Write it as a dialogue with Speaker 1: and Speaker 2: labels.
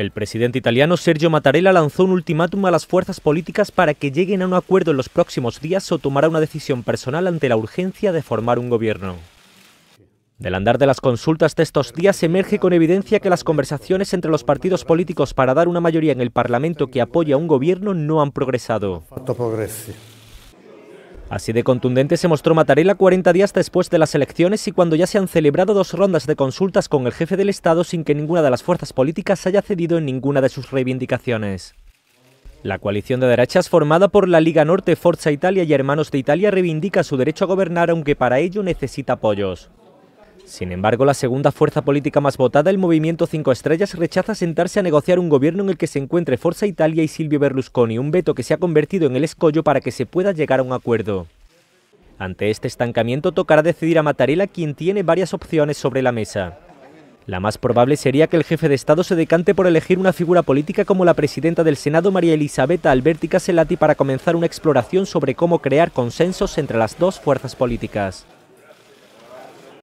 Speaker 1: El presidente italiano Sergio Mattarella lanzó un ultimátum a las fuerzas políticas para que lleguen a un acuerdo en los próximos días o tomará una decisión personal ante la urgencia de formar un gobierno. Del andar de las consultas de estos días emerge con evidencia que las conversaciones entre los partidos políticos para dar una mayoría en el Parlamento que apoya a un gobierno no han progresado. Así de contundente se mostró Mattarella 40 días después de las elecciones y cuando ya se han celebrado dos rondas de consultas con el jefe del Estado sin que ninguna de las fuerzas políticas haya cedido en ninguna de sus reivindicaciones. La coalición de derechas formada por la Liga Norte, Forza Italia y Hermanos de Italia reivindica su derecho a gobernar aunque para ello necesita apoyos. Sin embargo, la segunda fuerza política más votada, el Movimiento 5 Estrellas, rechaza sentarse a negociar un gobierno en el que se encuentre Forza Italia y Silvio Berlusconi, un veto que se ha convertido en el escollo para que se pueda llegar a un acuerdo. Ante este estancamiento tocará decidir a Mattarella quien tiene varias opciones sobre la mesa. La más probable sería que el jefe de Estado se decante por elegir una figura política como la presidenta del Senado María Elisabetta Alberti Caselati para comenzar una exploración sobre cómo crear consensos entre las dos fuerzas políticas.